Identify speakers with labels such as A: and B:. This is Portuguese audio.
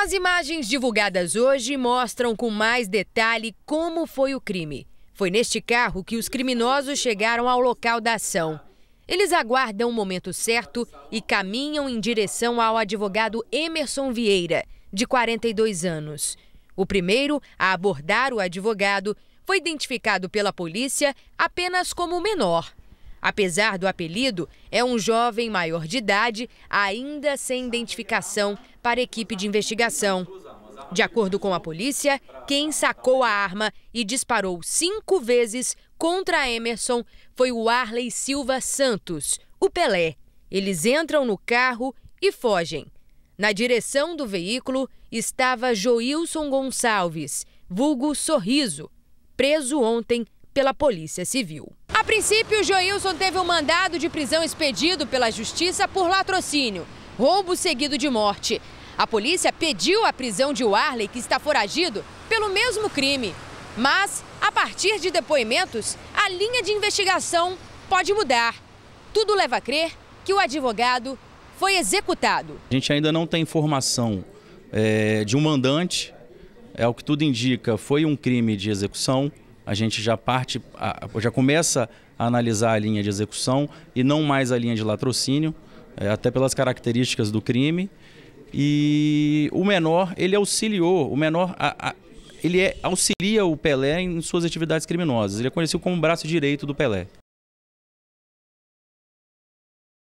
A: As imagens divulgadas hoje mostram com mais detalhe como foi o crime. Foi neste carro que os criminosos chegaram ao local da ação. Eles aguardam o momento certo e caminham em direção ao advogado Emerson Vieira, de 42 anos. O primeiro a abordar o advogado foi identificado pela polícia apenas como menor. Apesar do apelido, é um jovem maior de idade, ainda sem identificação para a equipe de investigação. De acordo com a polícia, quem sacou a arma e disparou cinco vezes contra Emerson foi o Arley Silva Santos, o Pelé. Eles entram no carro e fogem. Na direção do veículo estava Joilson Gonçalves, vulgo Sorriso, preso ontem pela Polícia Civil princípio, Joilson teve um mandado de prisão expedido pela Justiça por latrocínio, roubo seguido de morte. A polícia pediu a prisão de Warley, que está foragido, pelo mesmo crime. Mas, a partir de depoimentos, a linha de investigação pode mudar. Tudo leva a crer que o advogado foi executado.
B: A gente ainda não tem informação é, de um mandante. É o que tudo indica, foi um crime de execução a gente já parte, já começa a analisar a linha de execução e não mais a linha de latrocínio, é, até pelas características do crime. E o menor, ele auxiliou, o menor, a, a, ele é, auxilia o Pelé em
A: suas atividades criminosas. Ele é conhecido como braço direito do Pelé.